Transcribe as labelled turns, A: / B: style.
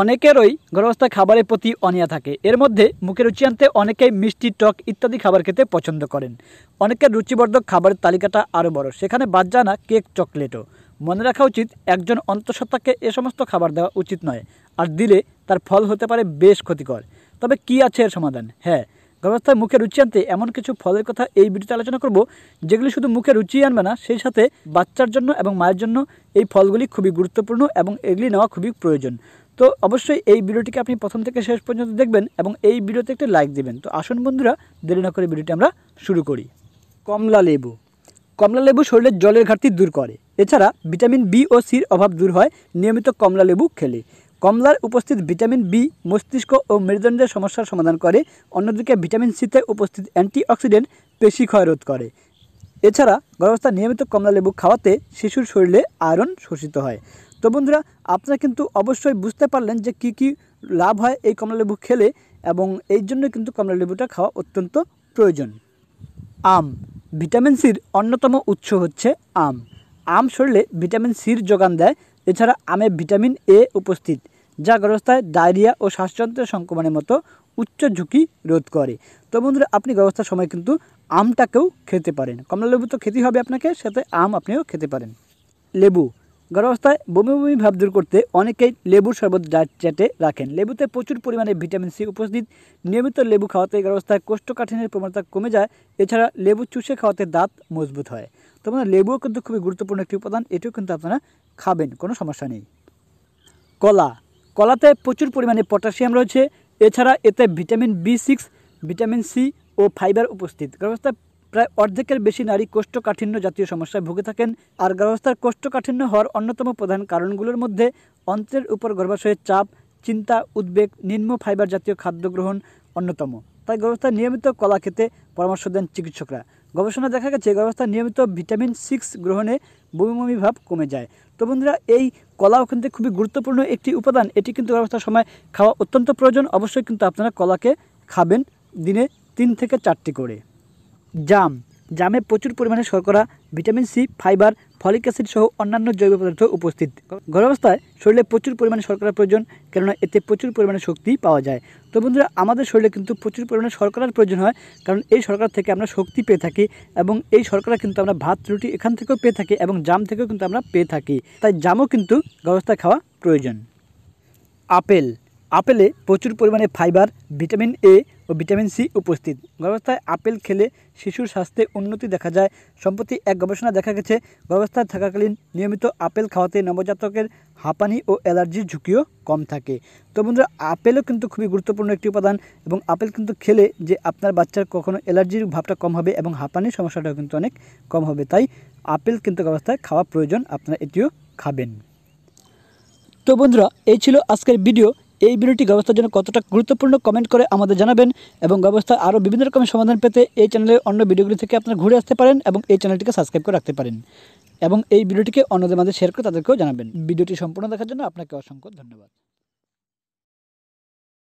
A: অনেকেরই গর্ভাবস্থা খাবারের প্রতি অনিয়া থাকে এর মধ্যে মুখে রুচি আনতে অনেকেই মিষ্টি টক ইত্যাদি খাবার খেতে পছন্দ করেন অনেকের রুচিবর্ধক খাবারের তালিকাটা আরও বড় সেখানে বাদ যায় না কেক চকলেটও মনে রাখা উচিত একজন অন্তঃসত্ত্বাকে এ সমস্ত খাবার দেওয়া উচিত নয় আর দিলে তার ফল হতে পারে বেশ ক্ষতিকর তবে কি আছে এর সমাধান হ্যাঁ গর্ভাবস্থায় মুখে রুচি আনতে এমন কিছু ফলের কথা এই ভিডিওতে আলোচনা করব যেগুলি শুধু মুখে রুচি আনবে না সেই সাথে বাচ্চার জন্য এবং মায়ের জন্য এই ফলগুলি খুবই গুরুত্বপূর্ণ এবং এগুলি নেওয়া খুবই প্রয়োজন তো অবশ্যই এই ভিডিওটিকে আপনি প্রথম থেকে শেষ পর্যন্ত দেখবেন এবং এই ভিডিওতে একটি লাইক দেবেন তো আসুন বন্ধুরা দেরি না করে ভিডিওটি আমরা শুরু করি কমলা লেবু কমলা লেবু শরীরের জলের ঘাটতি দূর করে এছাড়া ভিটামিন বি ও সির অভাব দূর হয় নিয়মিত কমলা লেবু খেলে কমলার উপস্থিত ভিটামিন বি মস্তিষ্ক ও মেরুদণ্ডের সমস্যার সমাধান করে অন্যদিকে ভিটামিন সিতে উপস্থিত অ্যান্টিঅক্সিডেন্ট পেশি ক্ষয় রোধ করে এছাড়া গর্ভাবস্থা নিয়মিত কমলা লেবু খাওয়াতে শিশুর শরীরে আয়রন শোষিত হয় তো বন্ধুরা আপনারা কিন্তু অবশ্যই বুঝতে পারলেন যে কি কি লাভ হয় এই কমলালেবু খেলে এবং এই জন্য কিন্তু কমলালেবুটা খাওয়া অত্যন্ত প্রয়োজন আম ভিটামিন সির অন্যতম উৎস হচ্ছে আম আম শরীরে ভিটামিন সির যোগান দেয় এছাড়া আমে ভিটামিন এ উপস্থিত যা গর্ভস্থায় ডায়রিয়া ও শ্বাসযন্ত্রের সংক্রমণের মতো উচ্চ ঝুঁকি রোধ করে তো বন্ধুরা আপনি গর্ভস্থার সময় কিন্তু আমটাকেও খেতে পারেন কমলা লেবু তো খেতেই হবে আপনাকে সাথে আম আপনিও খেতে পারেন লেবু গর্ভাবস্থায় বমি বমি ভাব দূর করতে অনেকেই লেবুর শরবত ডায়েট চাটে রাখেন লেবুতে প্রচুর পরিমাণে ভিটামিন সি উপস্থিত নিয়মিত লেবু খাওয়াতে গর্ভাবস্থায় কোষ্ঠকাঠিন্যের প্রবণতা কমে যায় এছাড়া লেবু চুষে খাওয়াতে দাঁত মজবুত হয় তো আপনার লেবুও কিন্তু খুবই গুরুত্বপূর্ণ একটি উপাদান এটিও কিন্তু আপনারা খাবেন কোনো সমস্যা নেই কলা কলাতে প্রচুর পরিমাণে পটাশিয়াম রয়েছে এছাড়া এতে vitamin B six vitamin C ও ফাইবার উপস্থিত গর্ভাবস্থায় প্রায় অর্ধেকের বেশি নারী কোষ্ঠকাঠিন্য জাতীয় সমস্যায় ভুগে থাকেন আর গর্ভাবস্থার কোষ্ঠকাঠিন্য হওয়ার অন্যতম প্রধান কারণগুলোর মধ্যে অন্ত্রের উপর গর্ভাশয়ের চাপ চিন্তা উদ্বেগ নিম্ন ফাইবার জাতীয় খাদ্য গ্রহণ অন্যতম তাই গর্ভাবস্থায় নিয়মিত কলা খেতে পরামর্শ দেন চিকিৎসকরা গবেষণা দেখা গেছে গর্ভাবস্থায় নিয়মিত ভিটামিন সিক্স গ্রহণে বমি ভাব কমে যায় তো বন্ধুরা এই কলা কিন্তু খুবই গুরুত্বপূর্ণ একটি উপাদান এটি কিন্তু গর্ভাবস্থার সময় খাওয়া অত্যন্ত প্রয়োজন অবশ্যই কিন্তু আপনারা কলাকে খাবেন দিনে তিন থেকে চারটি করে জাম জামে প্রচুর পরিমাণে শর্করা vitamin C fibre folic acid সহ অন্যান্য জৈব পদার্থ উপস্থিত গর্ভাবস্থায় শরীরে প্রচুর পরিমাণে শর্করার প্রয়োজন কেননা এতে প্রচুর পরিমাণে শক্তি পাওয়া যায় তো বন্ধুরা আমাদের শরীরে কিন্তু প্রচুর পরিমাণে শর্করার প্রয়োজন হয় কারণ এই শর্করা থেকে আমরা শক্তি পেয়ে থাকি এবং এই শর্করা কিন্তু আমরা ভাত রুটি এখান থেকেও পেয়ে থাকি এবং জাম থেকেও কিন্তু আমরা পেয়ে থাকি তাই জামও কিন্তু গর্ভাবস্থায় খাওয়া প্রয়োজন আপেল আপেলে প্রচুর পরিমাণে ফাইবার ভিটামিন এ ও ভিটামিন সি উপস্থিত গর্ভাবস্থায় আপেল খেলে শিশুর স্বাস্থ্যে উন্নতি দেখা যায় সম্প্রতি এক গবেষণা দেখা গেছে গর্ভাবস্থায় থাকাকালীন নিয়মিত আপেল খাওয়াতে নবজাতকের হাঁপানি ও অ্যালার্জির ঝুঁকিও কম থাকে তো বন্ধুরা আপেলও কিন্তু খুবই গুরুত্বপূর্ণ একটি উপাদান এবং আপেল কিন্তু খেলে যে আপনার বাচ্চার কখনো অ্যালার্জির ভাবটা কম হবে এবং হাঁপানির সমস্যাটাও কিন্তু অনেক কম হবে তাই আপেল কিন্তু গর্ভাবস্থায় খাওয়া প্রয়োজন আপনারা এটিও খাবেন তো বন্ধুরা এই ছিল আজকের ভিডিও এই ভিডিওটি ব্যবস্থার জন্য কতটা গুরুত্বপূর্ণ কমেন্ট করে আমাদের জানাবেন এবং ব্যবস্থা আরও বিভিন্ন রকমের সমাধান পেতে এই চ্যানেলের অন্য ভিডিওগুলি থেকে আপনারা ঘুরে আসতে পারেন এবং এই চ্যানেলটিকে সাবস্ক্রাইব করে রাখতে পারেন এবং এই ভিডিওটিকে অন্যদের মাঝে শেয়ার করে তাদেরকেও জানাবেন ভিডিওটি সম্পূর্ণ দেখার জন্য আপনাকে অসংখ্য ধন্যবাদ